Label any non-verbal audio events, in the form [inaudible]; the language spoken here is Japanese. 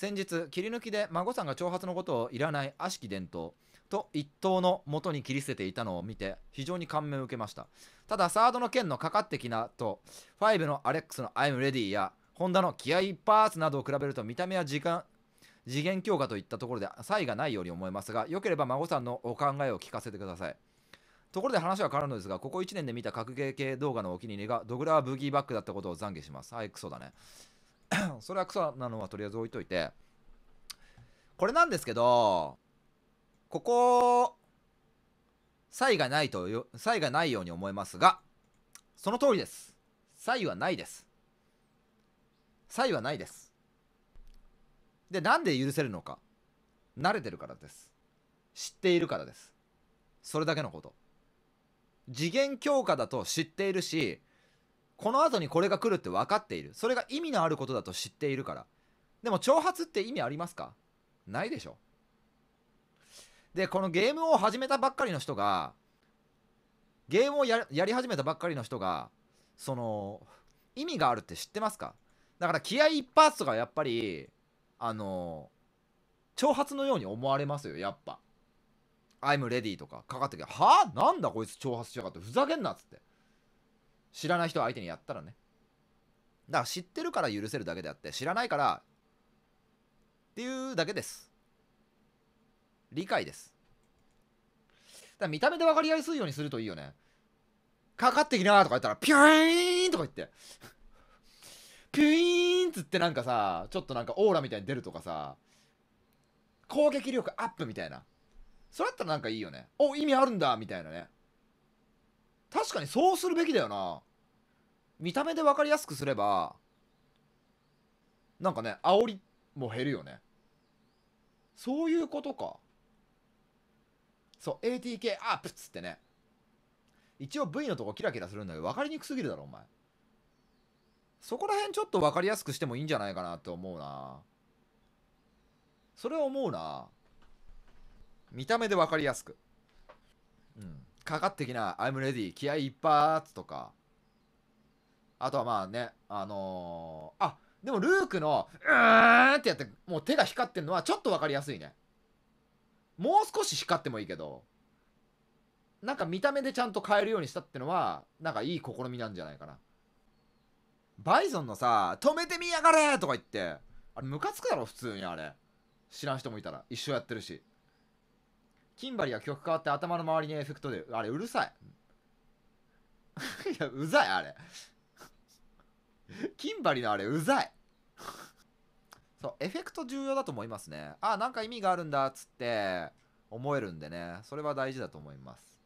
先日切り抜きで孫さんが挑発のことをいらない悪しき伝統と一党のもとに切り捨てていたのを見て非常に感銘を受けましたただサードの剣のかかってきなと5のアレックスの I'm ready やホンダの気合い一発などを比べると見た目は時間次元強化といったところで差異がないように思いますが良ければ孫さんのお考えを聞かせてくださいところで話は変わるのですがここ1年で見た格ゲー系動画のお気に入りがドグラはブギーバックだったことを懺悔しますはいクソだね [clears throat] それはクソなのはとりあえず置いといて、これなんですけど、ここ、差異がないとよ、差異がないように思えますが、その通りです。差異はないです。差異はないです。で、なんで許せるのか。慣れてるからです。知っているからです。それだけのこと。次元強化だと知っているし、この後にこれが来るって分かっているそれが意味のあることだと知っているからでも挑発って意味ありますかないでしょでこのゲームを始めたばっかりの人がゲームをやり始めたばっかりの人がその意味があるって知ってますかだから気合一発とかやっぱりあの挑発のように思われますよやっぱ「I'm ready」とかかかってきて「はあなんだこいつ挑発しやがってふざけんな」っつって知らない人相手にやったらねだから知ってるから許せるだけであって知らないからっていうだけです理解ですだ見た目で分かりやすいようにするといいよねかかってきなとか言ったらピューンとか言ってピューンっつってなんかさちょっとなんかオーラみたいに出るとかさ攻撃力アップみたいなそれだったらなんかいいよねお意味あるんだみたいなね確かにそうするべきだよな見た目で分かりやすくすればなんかね煽りも減るよねそういうことかそう ATK アップっつってね一応 V のとこキラキラするんだけど分かりにくすぎるだろお前そこら辺ちょっと分かりやすくしてもいいんじゃないかなって思うなそれは思うな見た目で分かりやすくうんかかってきな「I'm ready 気合いっぱー」とかあとはまあね、あのー、あ、でもルークの、うーんってやって、もう手が光ってるのはちょっと分かりやすいね。もう少し光ってもいいけど、なんか見た目でちゃんと変えるようにしたってのは、なんかいい試みなんじゃないかな。バイソンのさ、止めてみやがれとか言って、あれムカつくだろ、普通にあれ。知らん人もいたら、一生やってるし。キンバリが曲変わって頭の周りにエフェクトで、あれうるさい。[laughs] いや、うざい、あれ。キンバリのあれ、うざい。そう、エフェクト重要だと思いますね。あ、なんか意味があるんだ、っつって、思えるんでね、それは大事だと思います。